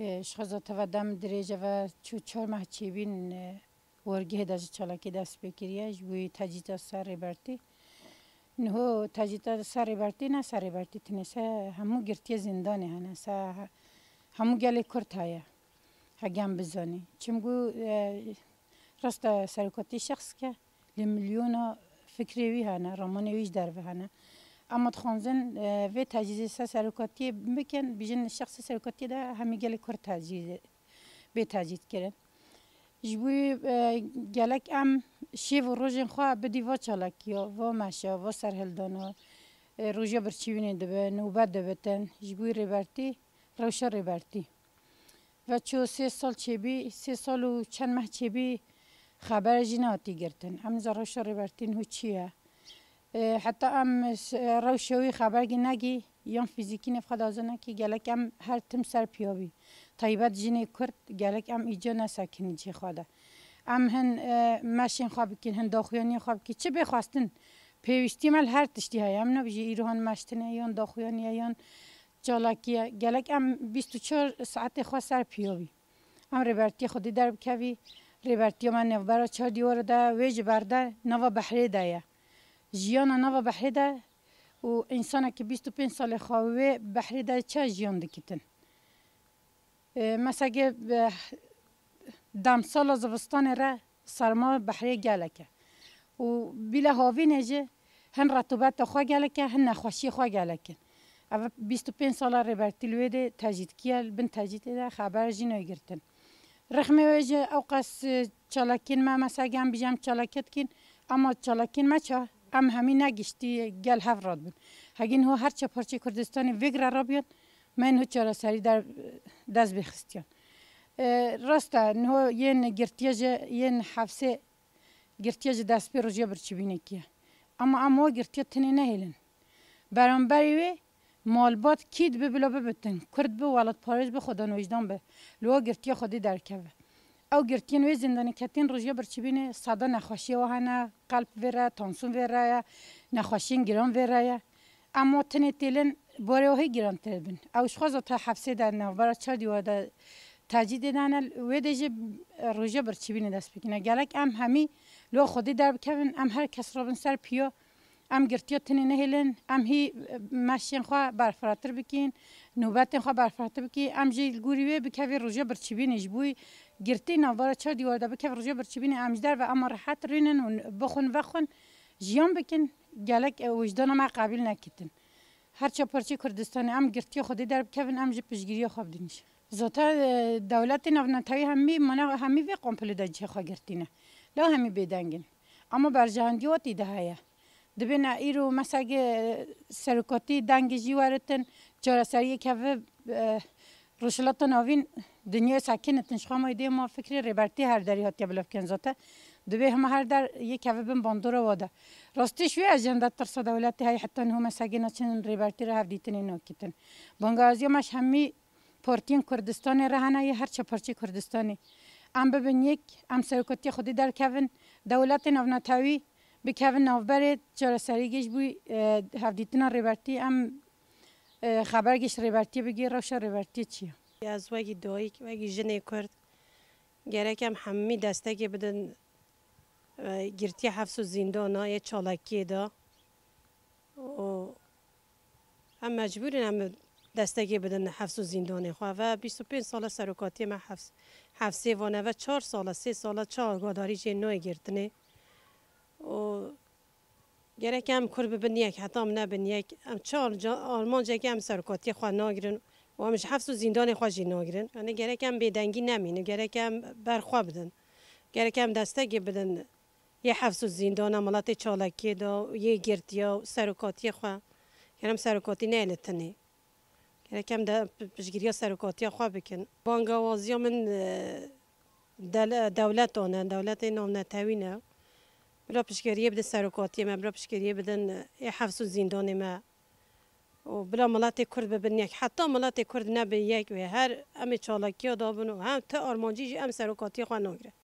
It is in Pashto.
شخصات و دم دریجه و چو چار ماه چیبین ورگه داج چالاکی دست بکریش بوی تجیتا سر برتی نه تجیتا سر برتی نه سر برتی تنسه همو گرتی زندانه هنسه همو گل کرد هایه هگم بزانی چمگو راست سرکاتی شخص که لمیلیون فکری وی هنه رامانه ویش در هنه اما خانزن و تجهیز سرکاتی بکن بیشتر شخص سرکاتی ده همی گله کر تجهیز به تجهیز کردن جبوی گلک ام شیف و روژن خواه بدی و چالکیا و مشا و سرهلدانا روژا برچیوینه دبه نوبت دبتن جبوی ریبرتی روشا ریبرتی و چو سه سال چبی سه سال و چند ماه چبی خبر جناتی گرتن امزا روشا ریبرتین هو چیه حتی ام روشوی خبرگی نگی یا فیزیکی نفخد آزانه که گلک ام هر تم سر پیاوی طیبت جین کرد گلک ام ایجا نسکنی جی خواده ام هن مشین خواب کن هن داخویانی خواب که چه بخواستن پیوستی مل هر تشتی های ام نبیجی ایروان مشتنه یا داخویانی یا چالاکیه گلک ام 24 ساعت خواه سر پیاوی ام ربرتی خودی در بکوی ربرتی من نو برا چار دیوار ده ویج برده نو بحری ده جیان نوا بحری ده و انسان که 25 سال خواهوه بحری ده چه جیان دکیتن مثلا که دم سال زبستان را سرما بحری گلکه و بیله هاوی نجه هن رطوبت خواه گلکه هن نخوشی خواه گلکه او 25 سال را برتلوه ده تجید کیل بن تجید ده خبر جینو گرتن رخمه ویجه او قص چالکین ما مثلا گم بیجم چالکت کین اما چالکین ما چه ام همین نگشتی گل هفت راد بود هگین هو هرچه پارچه کردستان وگره را بیان من هو چرا سری در دست بخستیم. راستا نو ین گرتیج ین حفسه گرتیج دست پی روزی برچی بینه کیه اما اما گرتیج تنه نهیلن برام بریوی مالبات کید به بلا ببتن کرد به ولد پارج به خدا نوجدان به لوا گرتیج خودی درکه او گرتین وی زندانی کتین روزیا برچبین ساده نخوشی و هنه قلب وره تانسون وره نخوشین گران وره اما تنه تیلن باره های گران تر بین او شخوز تا حفظه در نوبر چار دیوار در تجدید دانه وی دیجه روزیا برچبین دست بکنه گلک ام همی لو خودی در بکن ام هر کس را بین سر پیا ام گرتیو تنی نهلن ام هی ماشین خوا برفراتر بکین نوبت خوا برفراتر بکی ام جی گوری به کفی روزا برچبین اجبوی گرتی نوارا چا دیوار ده روزا برچبین ام جدار و ام راحت رینن و بخون وخون جیان بکن گلک وجدان ما قابل نکیتن هر چه پرچی کردستان ام گرتی خودی در بکفن ام جی پشگیری خواب دینش زوتا دولت نونتوی همی من همی وی قمپل دجه خوا گرتینه لا همی بدنگن اما بر و تیده هایه دبین ایرو مسگ سرکاتی دنگ جیوارتن سری که روشلات نوین دنیا ساکنتن شخامای دی ما فکر ریبرتی هر دری هات قبل افکن زاته دبی همه هر در یک کبه بن باندور واده راستش وی اجنده ترس دولت های حتی هم سگینا چن ریبرتی را هفدیتن اینا کتن بانگازی مش همی پارتین کردستان رهنه یه هر چه پارچه کردستانی ام ببین یک ام خودی در کوین دولت نونتاوی بکوین نوبر چرا سریگش بوی هفدیتنا ریبرتی ام خبرگش ریبرتی بگی روش ریبرتی چیه از وگی دایی وگی جنه کرد گرک هم همی دسته که بدن گرتی حفظ و زندان یه چالاکی دا و هم مجبورین هم دستگی بدن حفظ و زندان خواه و 25 سال سرکاتی من حفظ حفظه و 4 سال 3 سال 4 گاداری جنوی گردنه و گرک هم کور ببن یک حتی هم نبن یک هم چهار آلمان جگه هم سرکاتی خواه ناگرن و همش حفظ و زندان خواه جی ناگرن یعنی گرک هم بیدنگی نمینه گرک هم برخواه بدن گرک هم دستگی بدن یه حفظ و زندان ملات چالکی دا یه گردیا و سرکاتی خواه یعنی سرکاتی نه لتنه گرک هم دا پشگیری سرکاتی خواه بکن بانگوازی من دولت آنه دولت نام نتوینه بلا پشگریه بده سروکاتی ما بلا پشگریه بدن حفظ زندان ما و بلا ملت کرد ببن یک حتی ملت کرد نبه یک و هر ام چالاکی ها دابن و هم تا آرمانجیش ام سروکاتی خواه نگره